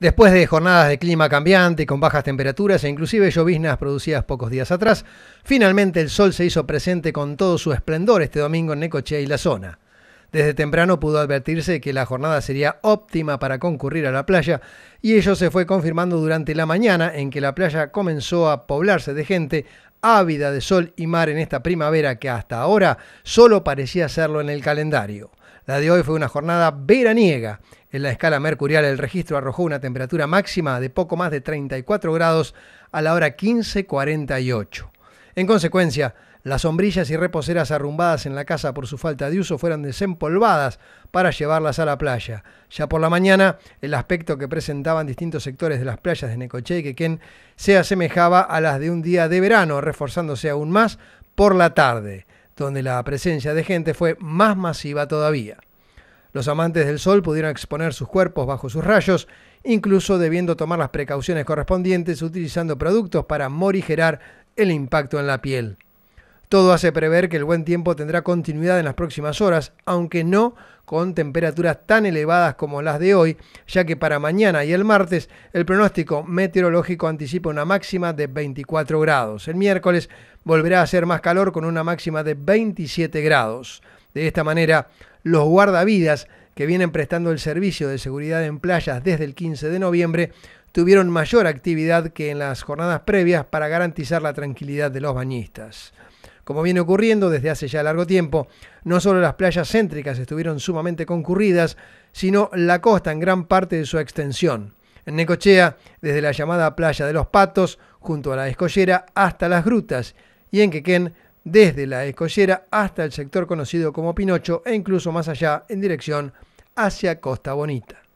Después de jornadas de clima cambiante, con bajas temperaturas e inclusive lloviznas producidas pocos días atrás, finalmente el sol se hizo presente con todo su esplendor este domingo en Necochea y la zona. Desde temprano pudo advertirse que la jornada sería óptima para concurrir a la playa y ello se fue confirmando durante la mañana en que la playa comenzó a poblarse de gente ávida de sol y mar en esta primavera que hasta ahora solo parecía serlo en el calendario. La de hoy fue una jornada veraniega. En la escala mercurial el registro arrojó una temperatura máxima de poco más de 34 grados a la hora 15.48. En consecuencia, las sombrillas y reposeras arrumbadas en la casa por su falta de uso fueron desempolvadas para llevarlas a la playa. Ya por la mañana, el aspecto que presentaban distintos sectores de las playas de Necoche y Quequén se asemejaba a las de un día de verano, reforzándose aún más por la tarde, donde la presencia de gente fue más masiva todavía. Los amantes del sol pudieron exponer sus cuerpos bajo sus rayos, incluso debiendo tomar las precauciones correspondientes utilizando productos para morigerar el impacto en la piel. Todo hace prever que el buen tiempo tendrá continuidad en las próximas horas, aunque no con temperaturas tan elevadas como las de hoy, ya que para mañana y el martes el pronóstico meteorológico anticipa una máxima de 24 grados. El miércoles volverá a ser más calor con una máxima de 27 grados. De esta manera, los guardavidas que vienen prestando el servicio de seguridad en playas desde el 15 de noviembre tuvieron mayor actividad que en las jornadas previas para garantizar la tranquilidad de los bañistas. Como viene ocurriendo desde hace ya largo tiempo, no solo las playas céntricas estuvieron sumamente concurridas, sino la costa en gran parte de su extensión. En Necochea, desde la llamada Playa de los Patos, junto a la escollera, hasta las grutas, y en Quequén, desde la escollera hasta el sector conocido como Pinocho e incluso más allá en dirección hacia Costa Bonita.